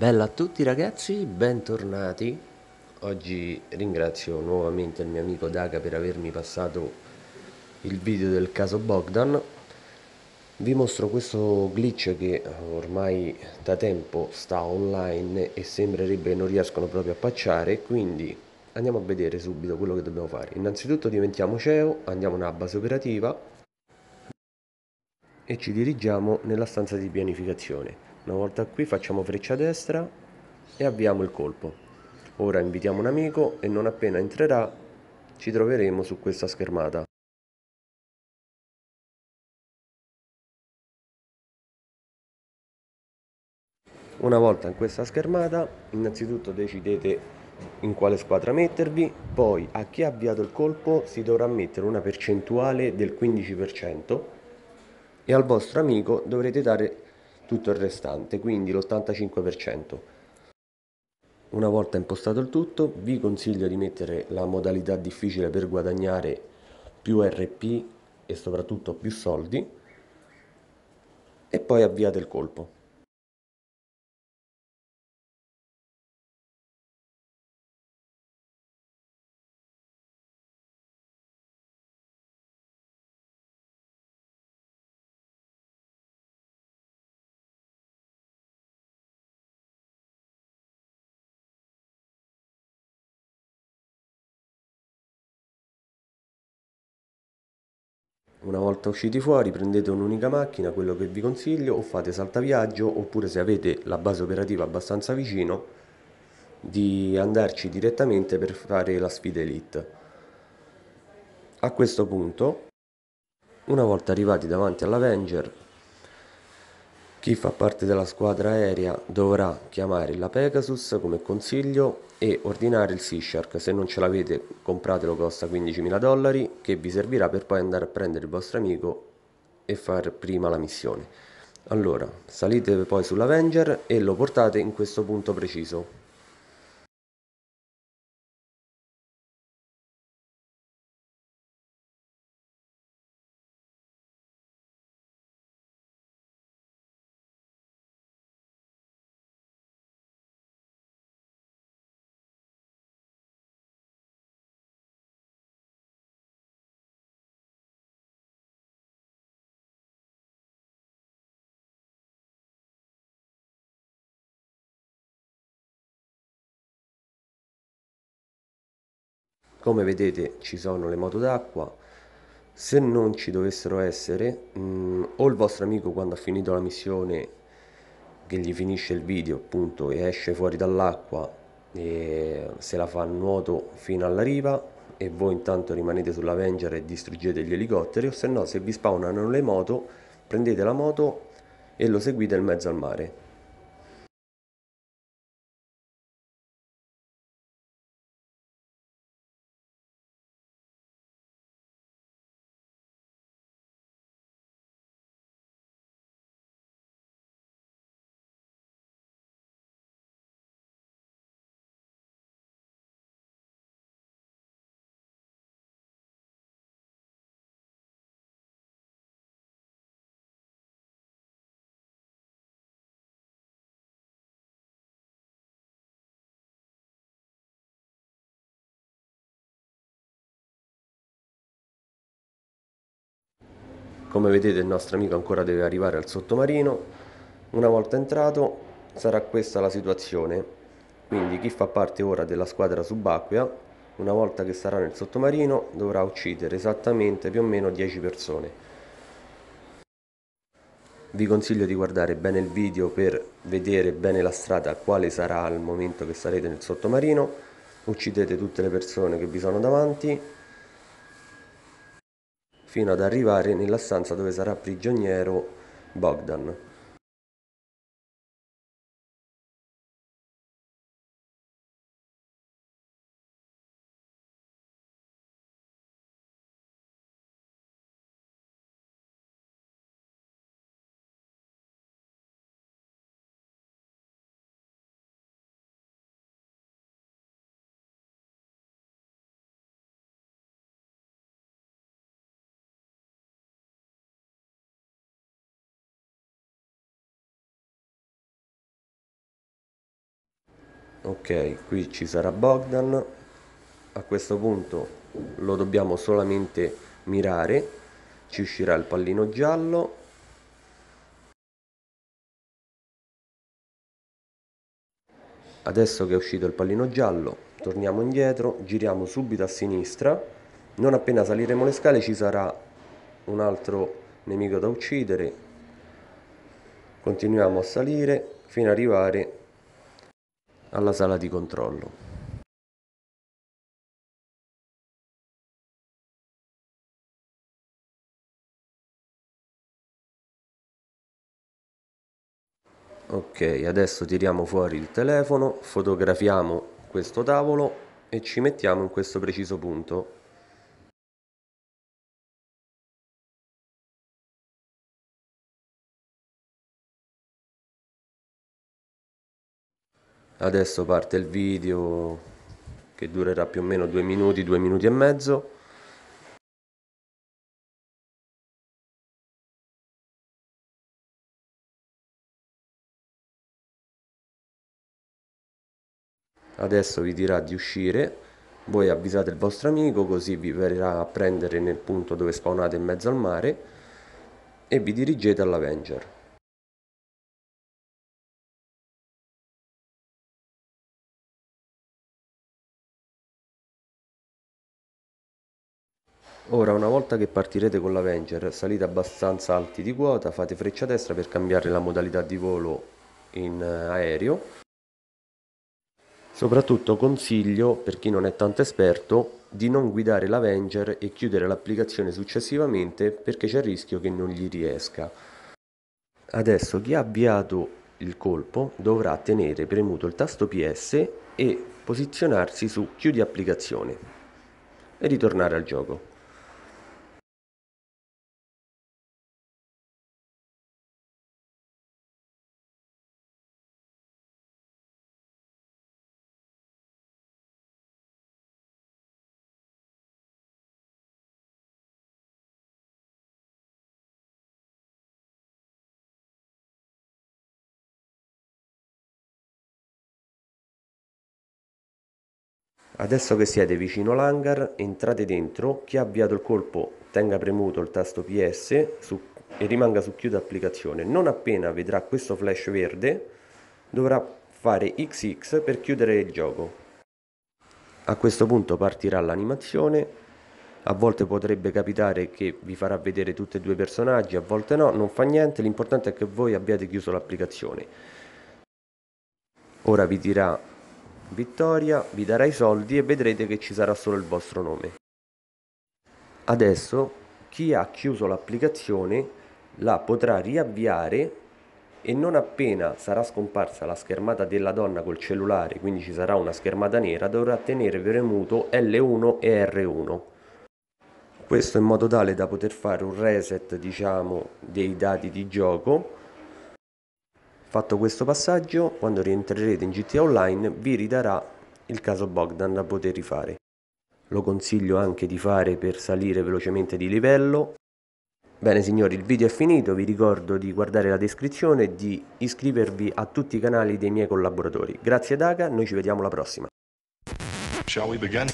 Bella a tutti ragazzi, bentornati. Oggi ringrazio nuovamente il mio amico Daga per avermi passato il video del caso Bogdan. Vi mostro questo glitch che ormai da tempo sta online e sembrerebbe non riescono proprio a pacciare, quindi andiamo a vedere subito quello che dobbiamo fare. Innanzitutto diventiamo CEO, andiamo nella base operativa e ci dirigiamo nella stanza di pianificazione una volta qui facciamo freccia destra e avviamo il colpo. Ora invitiamo un amico e non appena entrerà ci troveremo su questa schermata. Una volta in questa schermata innanzitutto decidete in quale squadra mettervi, poi a chi ha avviato il colpo si dovrà mettere una percentuale del 15% e al vostro amico dovrete dare tutto il restante, quindi l'85%. Una volta impostato il tutto, vi consiglio di mettere la modalità difficile per guadagnare più RP e soprattutto più soldi e poi avviate il colpo. Una volta usciti fuori prendete un'unica macchina, quello che vi consiglio, o fate saltaviaggio oppure se avete la base operativa abbastanza vicino di andarci direttamente per fare la sfida elite. A questo punto, una volta arrivati davanti all'Avenger, chi fa parte della squadra aerea dovrà chiamare la Pegasus come consiglio e ordinare il Sea Shark, se non ce l'avete compratelo costa 15.000 dollari che vi servirà per poi andare a prendere il vostro amico e fare prima la missione. Allora, salite poi sull'Avenger e lo portate in questo punto preciso. come vedete ci sono le moto d'acqua se non ci dovessero essere mh, mm, o il vostro amico quando ha finito la missione che gli finisce il video appunto e esce fuori dall'acqua e se la fa a nuoto fino alla riva e voi intanto rimanete sull'Avenger e distruggete gli elicotteri o se no se vi spawnano le moto prendete la moto e lo seguite in mezzo al mare Come vedete il nostro amico ancora deve arrivare al sottomarino. Una volta entrato sarà questa la situazione. Quindi chi fa parte ora della squadra subacquea, una volta che sarà nel sottomarino, dovrà uccidere esattamente più o meno 10 persone. Vi consiglio di guardare bene il video per vedere bene la strada quale sarà al momento che sarete nel sottomarino. Uccidete tutte le persone che vi sono davanti fino ad arrivare nella stanza dove sarà prigioniero Bogdan. ok qui ci sarà Bogdan a questo punto lo dobbiamo solamente mirare ci uscirà il pallino giallo adesso che è uscito il pallino giallo torniamo indietro giriamo subito a sinistra non appena saliremo le scale ci sarà un altro nemico da uccidere continuiamo a salire fino ad arrivare alla sala di controllo. ok adesso tiriamo fuori il telefono fotografiamo questo tavolo e ci mettiamo in questo preciso punto adesso parte il video che durerà più o meno due minuti, due minuti e mezzo adesso vi dirà di uscire voi avvisate il vostro amico così vi verrà a prendere nel punto dove spawnate in mezzo al mare e vi dirigete all'Avenger Ora una volta che partirete con l'Avenger salite abbastanza alti di quota fate freccia destra per cambiare la modalità di volo in eh, aereo. Soprattutto consiglio per chi non è tanto esperto di non guidare l'Avenger e chiudere l'applicazione successivamente perché c'è il rischio che non gli riesca. Adesso chi ha avviato il colpo dovrà tenere premuto il tasto PS e posizionarsi su chiudi applicazione e ritornare al gioco. Adesso che siete vicino all'hangar, entrate dentro, chi ha avviato il colpo tenga premuto il tasto PS su, e rimanga su chiuda applicazione. Non appena vedrà questo flash verde, dovrà fare XX per chiudere il gioco. A questo punto partirà l'animazione, a volte potrebbe capitare che vi farà vedere tutti e due i personaggi, a volte no, non fa niente, l'importante è che voi abbiate chiuso l'applicazione. Ora vi dirà Vittoria, vi darà i soldi e vedrete che ci sarà solo il vostro nome. Adesso chi ha chiuso l'applicazione la potrà riavviare e non appena sarà scomparsa la schermata della donna col cellulare, quindi ci sarà una schermata nera, dovrà tenere premuto L1 e R1. Questo in modo tale da poter fare un reset, diciamo, dei dati di gioco Fatto questo passaggio, quando rientrerete in GTA Online vi ridarà il caso Bogdan da poter rifare. Lo consiglio anche di fare per salire velocemente di livello. Bene signori, il video è finito, vi ricordo di guardare la descrizione e di iscrivervi a tutti i canali dei miei collaboratori. Grazie Daga, noi ci vediamo alla prossima. Shall we begin?